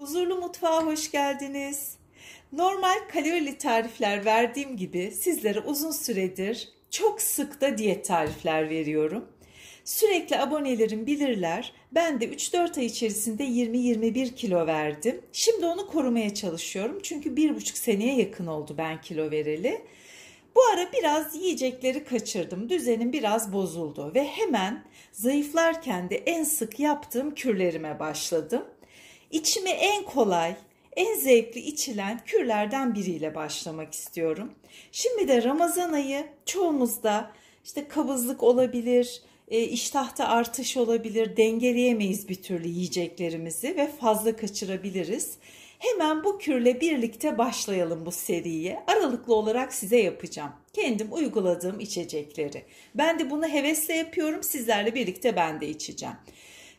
Huzurlu mutfağa hoş geldiniz. Normal kalorili tarifler verdiğim gibi sizlere uzun süredir çok sık da diyet tarifler veriyorum. Sürekli abonelerim bilirler. Ben de 3-4 ay içerisinde 20-21 kilo verdim. Şimdi onu korumaya çalışıyorum. Çünkü 1,5 seneye yakın oldu ben kilo vereli. Bu ara biraz yiyecekleri kaçırdım. Düzenim biraz bozuldu ve hemen zayıflarken de en sık yaptığım kürlerime başladım. İçimi en kolay, en zevkli içilen kürlerden biriyle başlamak istiyorum. Şimdi de Ramazan ayı çoğumuzda işte kabızlık olabilir, e, iştahta artış olabilir, dengeleyemeyiz bir türlü yiyeceklerimizi ve fazla kaçırabiliriz. Hemen bu kürle birlikte başlayalım bu seriye. Aralıklı olarak size yapacağım. Kendim uyguladığım içecekleri. Ben de bunu hevesle yapıyorum. Sizlerle birlikte ben de içeceğim.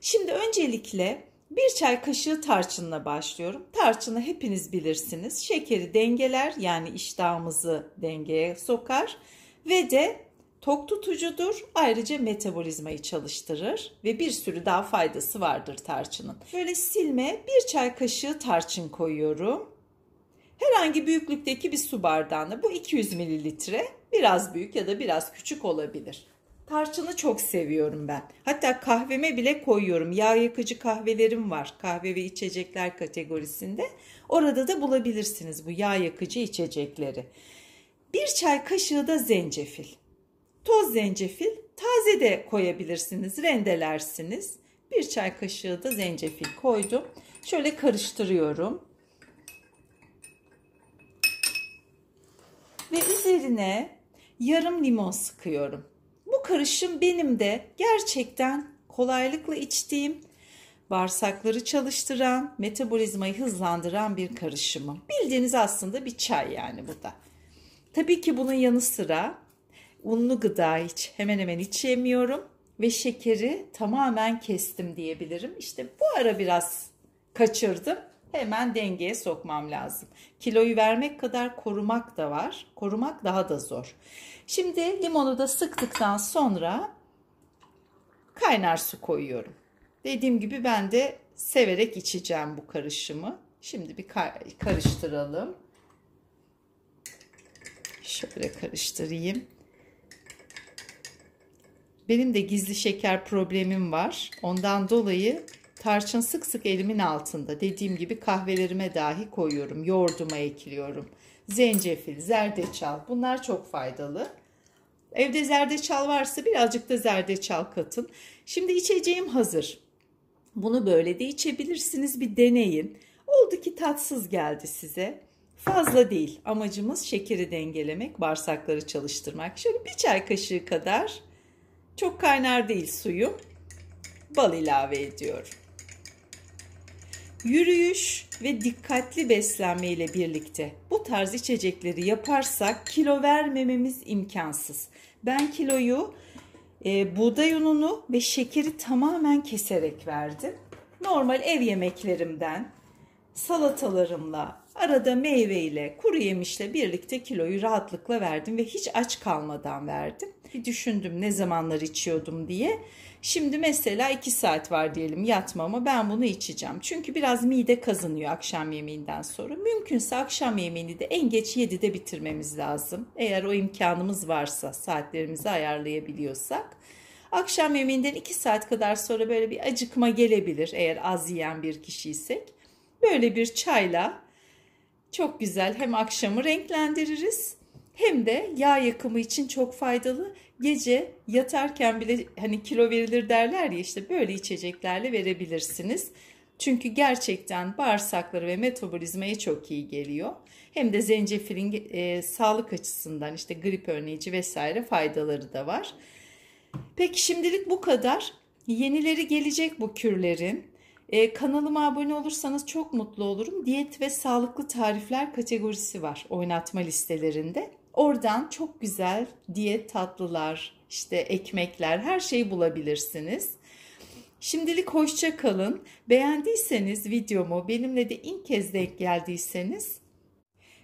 Şimdi öncelikle bir çay kaşığı tarçınla başlıyorum. Tarçını hepiniz bilirsiniz. Şekeri dengeler yani iştahımızı dengeye sokar ve de tok tutucudur. Ayrıca metabolizmayı çalıştırır ve bir sürü daha faydası vardır tarçının. Böyle silme bir çay kaşığı tarçın koyuyorum. Herhangi büyüklükteki bir su bardağına bu 200 mililitre biraz büyük ya da biraz küçük olabilir tarçını çok seviyorum ben. Hatta kahveme bile koyuyorum. Yağ yakıcı kahvelerim var. Kahve ve içecekler kategorisinde. Orada da bulabilirsiniz bu yağ yakıcı içecekleri. Bir çay kaşığı da zencefil. Toz zencefil taze de koyabilirsiniz. Rendelersiniz. Bir çay kaşığı da zencefil koydum. Şöyle karıştırıyorum. Ve üzerine yarım limon sıkıyorum. Bu karışım benim de gerçekten kolaylıkla içtiğim, bağırsakları çalıştıran, metabolizmayı hızlandıran bir karışımı. Bildiğiniz aslında bir çay yani bu da. Tabii ki bunun yanı sıra unlu gıda hiç hemen hemen içemiyorum ve şekeri tamamen kestim diyebilirim. İşte bu ara biraz kaçırdım hemen dengeye sokmam lazım. Kiloyu vermek kadar korumak da var. Korumak daha da zor. Şimdi limonu da sıktıktan sonra kaynar su koyuyorum. Dediğim gibi ben de severek içeceğim bu karışımı. Şimdi bir karıştıralım. Şöyle karıştırayım. Benim de gizli şeker problemim var. Ondan dolayı Tarçın sık sık elimin altında. Dediğim gibi kahvelerime dahi koyuyorum. Yoğurduma ekliyorum. Zencefil, zerdeçal bunlar çok faydalı. Evde zerdeçal varsa birazcık da zerdeçal katın. Şimdi içeceğim hazır. Bunu böyle de içebilirsiniz bir deneyin. Oldu ki tatsız geldi size. Fazla değil. Amacımız şekeri dengelemek, bağırsakları çalıştırmak. Şöyle bir çay kaşığı kadar çok kaynar değil suyu bal ilave ediyorum. Yürüyüş ve dikkatli beslenme ile birlikte bu tarz içecekleri yaparsak kilo vermememiz imkansız. Ben kiloyu e, buğday ununu ve şekeri tamamen keserek verdim. Normal ev yemeklerimden, salatalarımla, arada meyveyle, kuru yemişle birlikte kiloyu rahatlıkla verdim ve hiç aç kalmadan verdim bir düşündüm ne zamanlar içiyordum diye. Şimdi mesela 2 saat var diyelim yatmama ben bunu içeceğim. Çünkü biraz mide kazınıyor akşam yemeğinden sonra. Mümkünse akşam yemeğini de en geç 7'de bitirmemiz lazım. Eğer o imkanımız varsa saatlerimizi ayarlayabiliyorsak. Akşam yemeğinden 2 saat kadar sonra böyle bir acıkma gelebilir eğer az yiyen bir kişiysek. Böyle bir çayla çok güzel hem akşamı renklendiririz hem de yağ yakımı için çok faydalı. Gece yatarken bile hani kilo verilir derler ya işte böyle içeceklerle verebilirsiniz. Çünkü gerçekten bağırsakları ve metabolizmaya çok iyi geliyor. Hem de zencefilin e, sağlık açısından işte grip önleyici vesaire faydaları da var. Peki şimdilik bu kadar. Yenileri gelecek bu kürlerin. Ee, kanalıma abone olursanız çok mutlu olurum. Diyet ve sağlıklı tarifler kategorisi var oynatma listelerinde. Oradan çok güzel diyet tatlılar, işte ekmekler, her şeyi bulabilirsiniz. Şimdilik hoşça kalın. Beğendiyseniz videomu, benimle de ilk kez denk geldiyseniz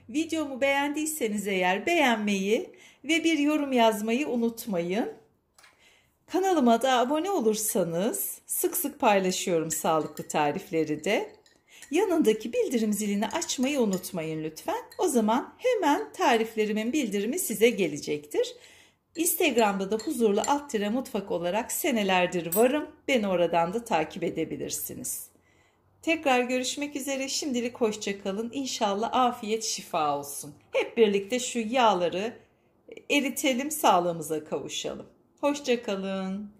videomu beğendiyseniz eğer beğenmeyi ve bir yorum yazmayı unutmayın. Kanalıma da abone olursanız sık sık paylaşıyorum sağlıklı tarifleri de. Yanındaki bildirim zilini açmayı unutmayın lütfen. O zaman hemen tariflerimin bildirimi size gelecektir. Instagram'da da huzurlu alt tire mutfak olarak senelerdir varım. Beni oradan da takip edebilirsiniz. Tekrar görüşmek üzere. Şimdilik hoşçakalın. İnşallah afiyet şifa olsun. Hep birlikte şu yağları eritelim sağlığımıza kavuşalım. Hoşçakalın.